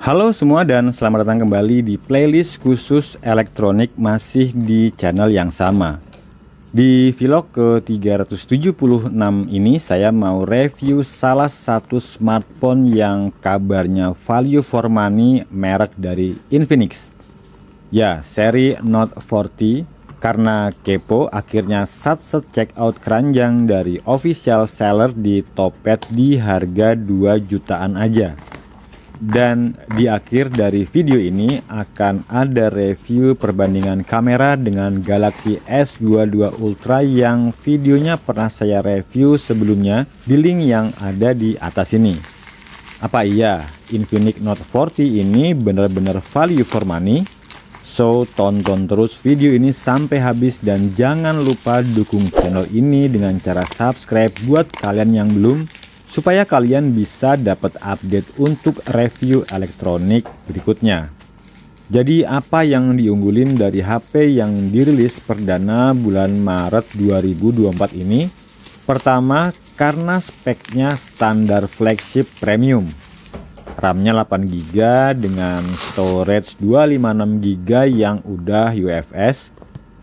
Halo semua dan selamat datang kembali di playlist khusus elektronik masih di channel yang sama. Di vlog ke-376 ini saya mau review salah satu smartphone yang kabarnya value for money merek dari Infinix. Ya, seri Note 40 karena kepo akhirnya set check out keranjang dari official seller di Topet di harga 2 jutaan aja. Dan di akhir dari video ini akan ada review perbandingan kamera dengan Galaxy S22 Ultra yang videonya pernah saya review sebelumnya di link yang ada di atas ini. Apa iya Infinix Note 40 ini benar-benar value for money? So, tonton terus video ini sampai habis dan jangan lupa dukung channel ini dengan cara subscribe buat kalian yang belum supaya kalian bisa dapat update untuk review elektronik berikutnya. Jadi apa yang diunggulin dari HP yang dirilis perdana bulan Maret 2024 ini? Pertama, karena speknya standar flagship premium. RAM-nya 8GB dengan storage 256GB yang udah UFS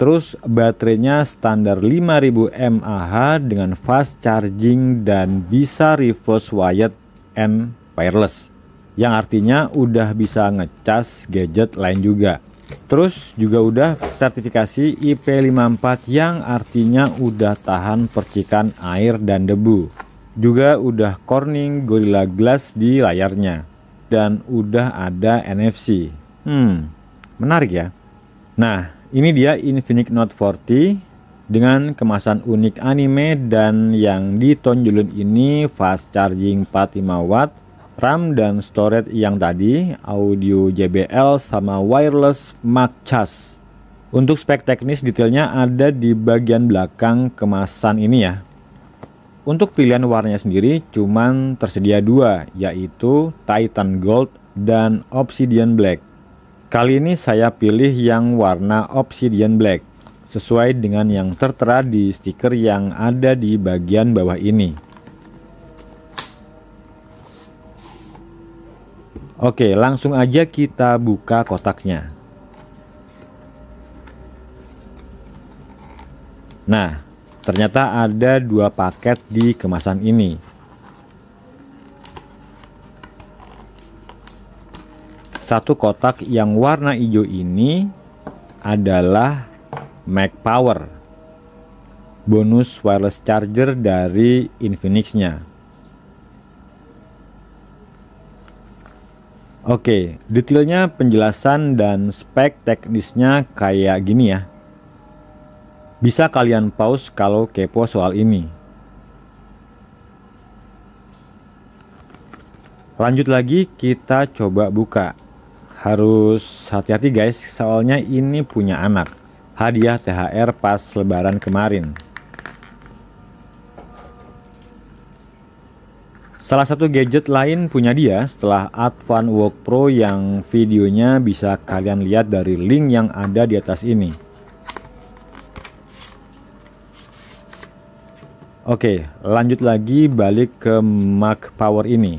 Terus baterainya standar 5000 mAh dengan fast charging dan bisa reverse wired and wireless. Yang artinya udah bisa ngecas gadget lain juga. Terus juga udah sertifikasi IP54 yang artinya udah tahan percikan air dan debu. Juga udah Corning Gorilla Glass di layarnya. Dan udah ada NFC. Hmm, menarik ya. Nah, ini dia Infinix Note 40 dengan kemasan unik anime dan yang ditonjolin ini fast charging 45 watt, RAM dan storage yang tadi, audio JBL sama wireless Mac Charge. Untuk spek teknis detailnya ada di bagian belakang kemasan ini ya. Untuk pilihan warnanya sendiri cuman tersedia dua yaitu Titan Gold dan Obsidian Black. Kali ini saya pilih yang warna obsidian black, sesuai dengan yang tertera di stiker yang ada di bagian bawah ini. Oke, langsung aja kita buka kotaknya. Nah, ternyata ada dua paket di kemasan ini. satu kotak yang warna hijau ini adalah Mac Power bonus wireless charger dari Infinix-nya. Oke, detailnya penjelasan dan spek teknisnya kayak gini ya. Bisa kalian pause kalau kepo soal ini. Lanjut lagi kita coba buka harus hati-hati guys soalnya ini punya anak hadiah THR pas lebaran kemarin Salah satu gadget lain punya dia setelah Advan Walk Pro yang videonya bisa kalian lihat dari link yang ada di atas ini. Oke, lanjut lagi balik ke Mac Power ini.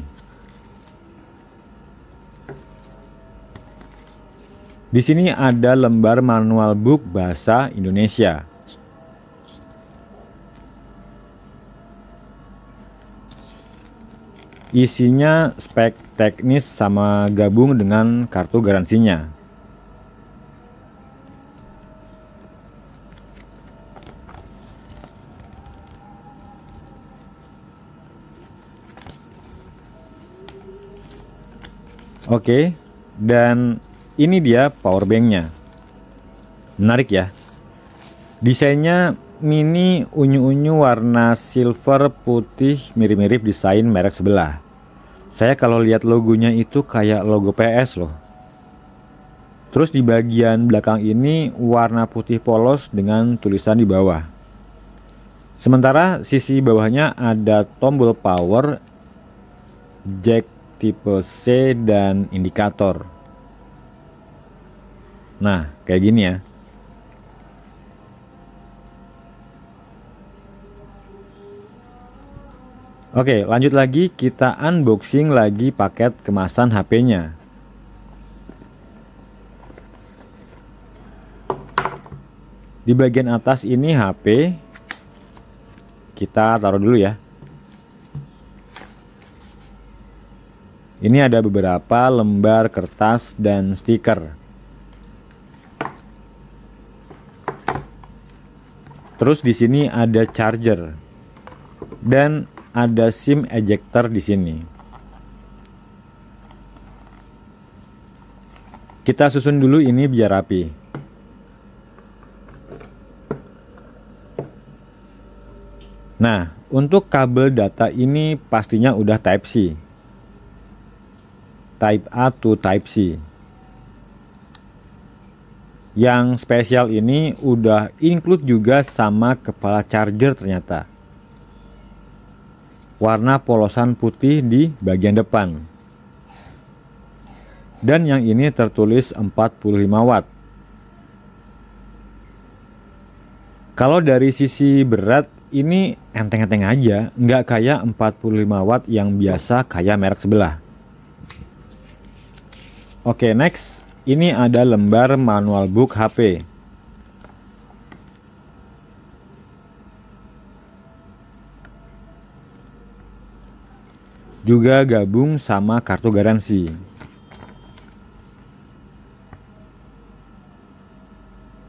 Di sini ada lembar manual book bahasa Indonesia. Isinya spek teknis sama gabung dengan kartu garansinya. Oke, dan ini dia power banknya. Menarik ya. Desainnya mini unyu-unyu warna silver putih mirip-mirip desain merek sebelah. Saya kalau lihat logonya itu kayak logo PS loh. Terus di bagian belakang ini warna putih polos dengan tulisan di bawah. Sementara sisi bawahnya ada tombol power, jack tipe C dan indikator. Nah, kayak gini ya. Oke, lanjut lagi kita unboxing lagi paket kemasan HP-nya. Di bagian atas ini HP kita taruh dulu ya. Ini ada beberapa lembar kertas dan stiker. Terus di sini ada charger dan ada SIM ejector di sini. Kita susun dulu ini biar rapi. Nah, untuk kabel data ini pastinya udah Type C. Type A to Type C yang spesial ini udah include juga sama kepala charger ternyata warna polosan putih di bagian depan dan yang ini tertulis 45 watt kalau dari sisi berat ini enteng-enteng aja nggak kayak 45 watt yang biasa kayak merek sebelah oke okay, next ini ada lembar manual book HP. Juga gabung sama kartu garansi.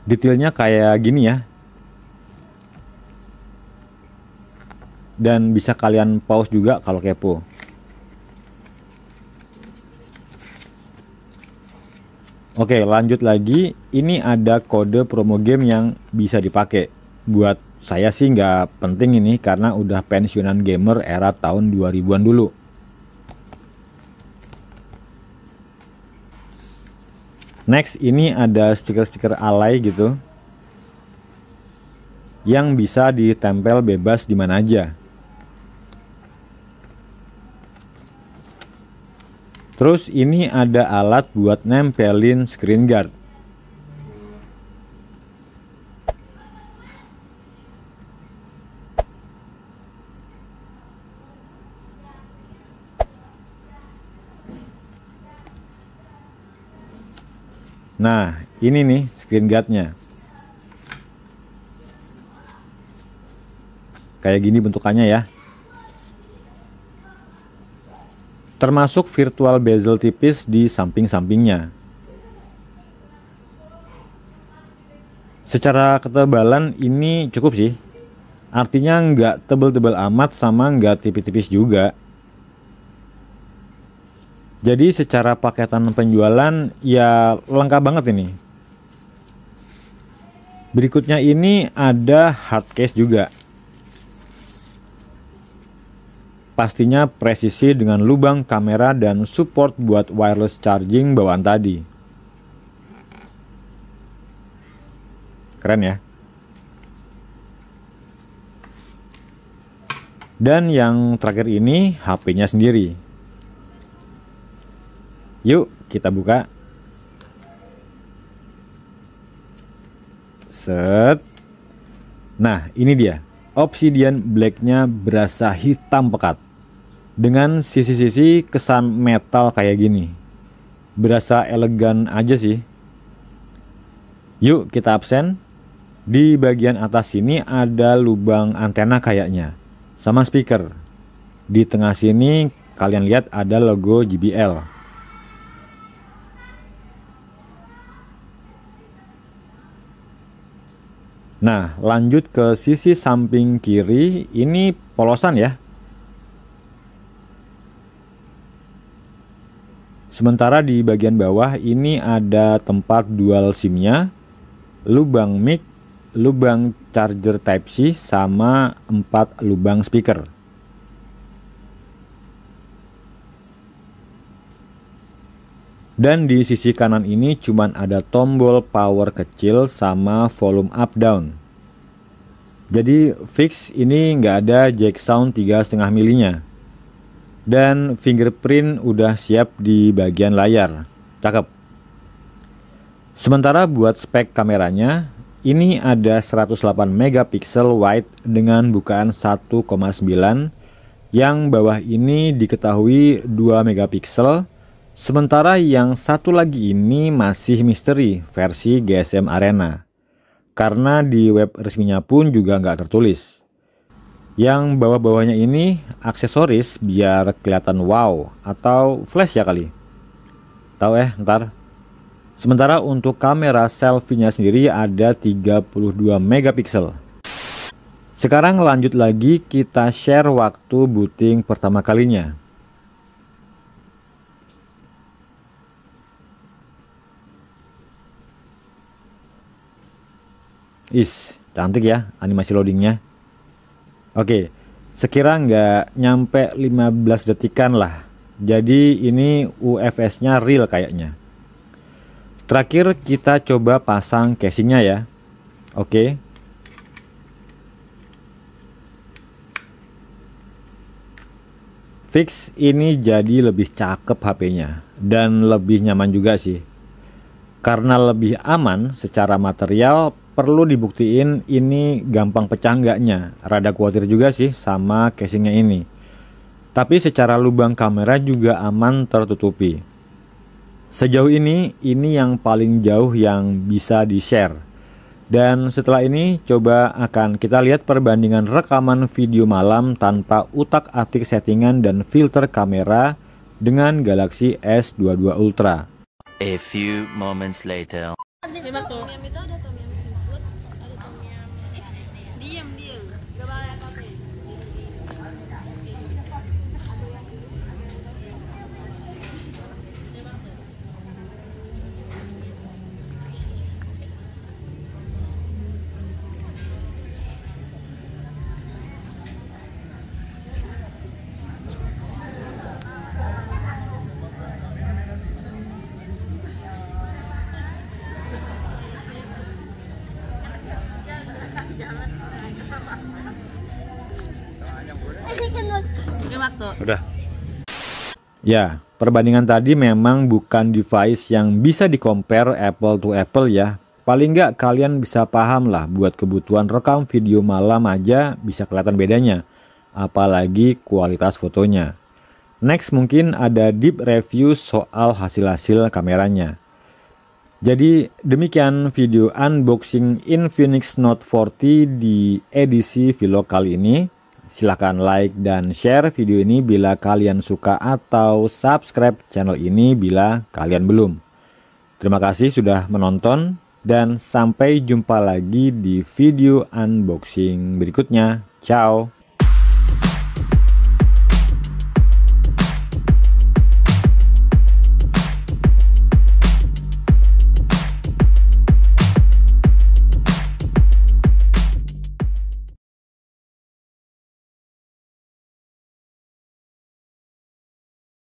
Detailnya kayak gini ya. Dan bisa kalian pause juga kalau kepo. Oke, lanjut lagi. Ini ada kode promo game yang bisa dipakai. Buat saya sih nggak penting ini karena udah pensiunan gamer era tahun 2000-an dulu. Next, ini ada stiker-stiker alay gitu. Yang bisa ditempel bebas di mana aja. Terus ini ada alat buat nempelin screen guard. Nah, ini nih screen guardnya. Kayak gini bentukannya ya. termasuk virtual bezel tipis di samping-sampingnya. Secara ketebalan ini cukup sih, artinya nggak tebel-tebel amat sama nggak tipis-tipis juga. Jadi secara paketan penjualan ya lengkap banget ini. Berikutnya ini ada hard case juga. pastinya presisi dengan lubang kamera dan support buat wireless charging bawaan tadi. Keren ya. Dan yang terakhir ini HP-nya sendiri. Yuk, kita buka. Set. Nah, ini dia obsidian blacknya berasa hitam pekat. Dengan sisi-sisi kesan metal kayak gini. Berasa elegan aja sih. Yuk kita absen. Di bagian atas sini ada lubang antena kayaknya. Sama speaker. Di tengah sini kalian lihat ada logo JBL. Nah, lanjut ke sisi samping kiri. Ini polosan ya. Sementara di bagian bawah ini ada tempat dual SIM-nya, lubang mic, lubang charger Type-C, sama 4 lubang speaker. Dan di sisi kanan ini cuman ada tombol power kecil sama volume up down. Jadi fix ini nggak ada jack sound 3,5 milinya. Dan fingerprint udah siap di bagian layar. Cakep. Sementara buat spek kameranya, ini ada 108 megapiksel wide dengan bukaan 1,9 yang bawah ini diketahui 2 megapiksel Sementara yang satu lagi ini masih misteri versi GSM Arena. Karena di web resminya pun juga nggak tertulis. Yang bawah-bawahnya ini aksesoris biar kelihatan wow atau flash ya kali. Tahu eh ntar. Sementara untuk kamera selfie-nya sendiri ada 32 megapiksel. Sekarang lanjut lagi kita share waktu booting pertama kalinya. Is, cantik ya animasi loadingnya. Oke, sekira nggak nyampe 15 detikan lah. Jadi ini UFS-nya real kayaknya. Terakhir kita coba pasang casingnya ya. Oke. Fix ini jadi lebih cakep HP-nya dan lebih nyaman juga sih. Karena lebih aman secara material perlu dibuktiin ini gampang pecah nggaknya. Rada khawatir juga sih sama casingnya ini. Tapi secara lubang kamera juga aman tertutupi. Sejauh ini, ini yang paling jauh yang bisa di-share. Dan setelah ini, coba akan kita lihat perbandingan rekaman video malam tanpa utak-atik settingan dan filter kamera dengan Galaxy S22 Ultra. A few moments later. Simak tuh. Ya, perbandingan tadi memang bukan device yang bisa di Apple to Apple ya. Paling nggak kalian bisa paham lah buat kebutuhan rekam video malam aja bisa kelihatan bedanya. Apalagi kualitas fotonya. Next mungkin ada deep review soal hasil-hasil kameranya. Jadi demikian video unboxing Infinix Note 40 di edisi vlog kali ini. Silahkan like dan share video ini bila kalian suka atau subscribe channel ini bila kalian belum. Terima kasih sudah menonton dan sampai jumpa lagi di video unboxing berikutnya. Ciao!